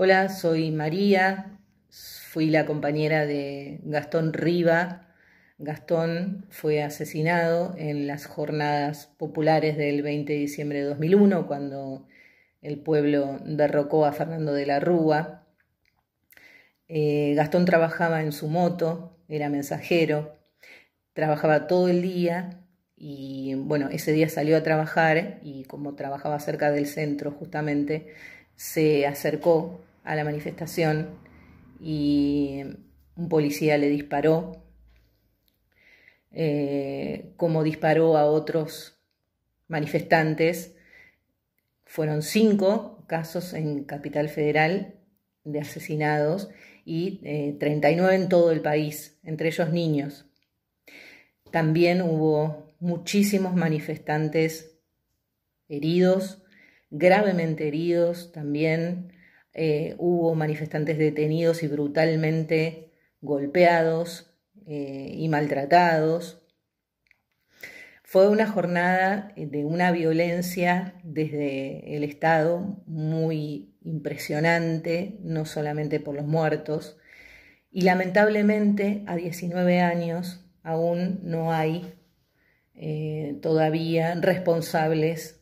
Hola, soy María, fui la compañera de Gastón Riva. Gastón fue asesinado en las jornadas populares del 20 de diciembre de 2001, cuando el pueblo derrocó a Fernando de la Rúa. Eh, Gastón trabajaba en su moto, era mensajero, trabajaba todo el día y bueno, ese día salió a trabajar y como trabajaba cerca del centro justamente, se acercó a la manifestación y un policía le disparó, eh, como disparó a otros manifestantes. Fueron cinco casos en Capital Federal de asesinados y 39 eh, en todo el país, entre ellos niños. También hubo muchísimos manifestantes heridos, gravemente heridos también, eh, hubo manifestantes detenidos y brutalmente golpeados eh, y maltratados. Fue una jornada de una violencia desde el Estado muy impresionante, no solamente por los muertos, y lamentablemente a 19 años aún no hay eh, todavía responsables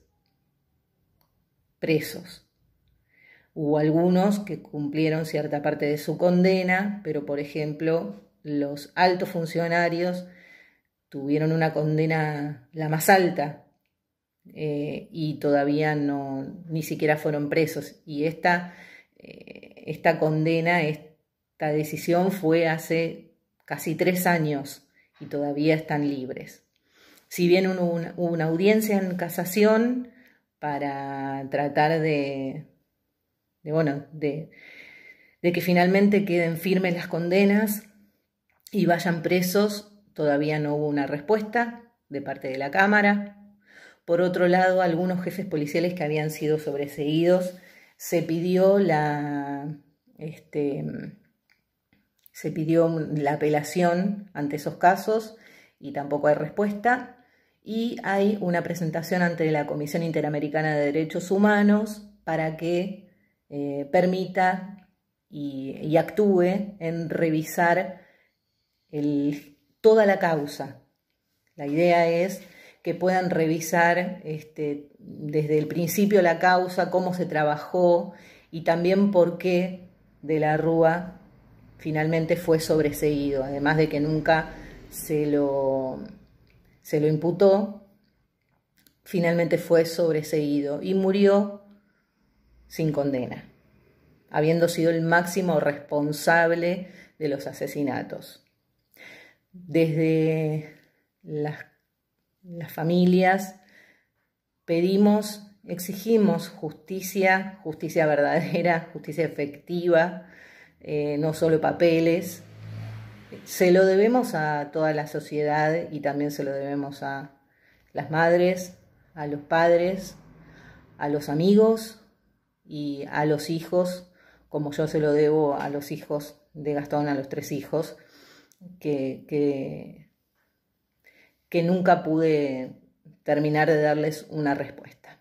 presos. Hubo algunos que cumplieron cierta parte de su condena, pero por ejemplo los altos funcionarios tuvieron una condena la más alta eh, y todavía no ni siquiera fueron presos. Y esta, eh, esta condena, esta decisión fue hace casi tres años y todavía están libres. Si bien hubo una audiencia en casación para tratar de de bueno, de, que finalmente queden firmes las condenas y vayan presos. Todavía no hubo una respuesta de parte de la Cámara. Por otro lado, algunos jefes policiales que habían sido sobreseídos, se pidió la, este, se pidió la apelación ante esos casos y tampoco hay respuesta. Y hay una presentación ante la Comisión Interamericana de Derechos Humanos para que eh, permita y, actúe en revisar toda la causa. La idea es que puedan revisar este, desde el principio la causa, cómo se trabajó y también por qué de la Rúa finalmente fue sobreseído, además de que nunca se lo, se lo imputó, finalmente fue sobreseído y murió sin condena, habiendo sido el máximo responsable de los asesinatos. Desde las, familias pedimos, exigimos justicia, justicia verdadera, justicia efectiva, eh, no solo papeles. Se lo debemos a toda la sociedad y también se lo debemos a las madres, a los padres, a los amigos, y a los hijos, como yo se lo debo a los hijos de Gastón, a los tres hijos, que, que, que nunca pude terminar de darles una respuesta.